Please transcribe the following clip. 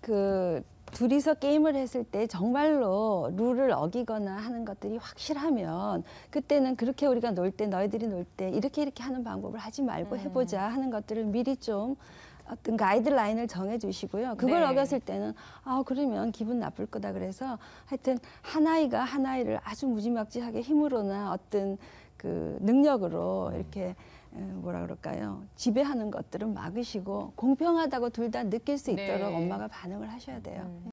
그 둘이서 게임을 했을 때 정말로 룰을 어기거나 하는 것들이 확실하면 그때는 그렇게 우리가 놀 때 너희들이 놀 때 이렇게 이렇게 하는 방법을 하지 말고 음. 해보자 하는 것들을 미리 좀 어떤 가이드라인을 정해주시고요. 그걸 네. 어겼을 때는 아 그러면 기분 나쁠 거다 그래서 하여튼 한 아이가 한 아이를 아주 무지막지하게 힘으로나 어떤 그 능력으로 이렇게 뭐라 그럴까요? 지배하는 것들은 막으시고 공평하다고 둘 다 느낄 수 있도록 네. 엄마가 반응을 하셔야 돼요. 음.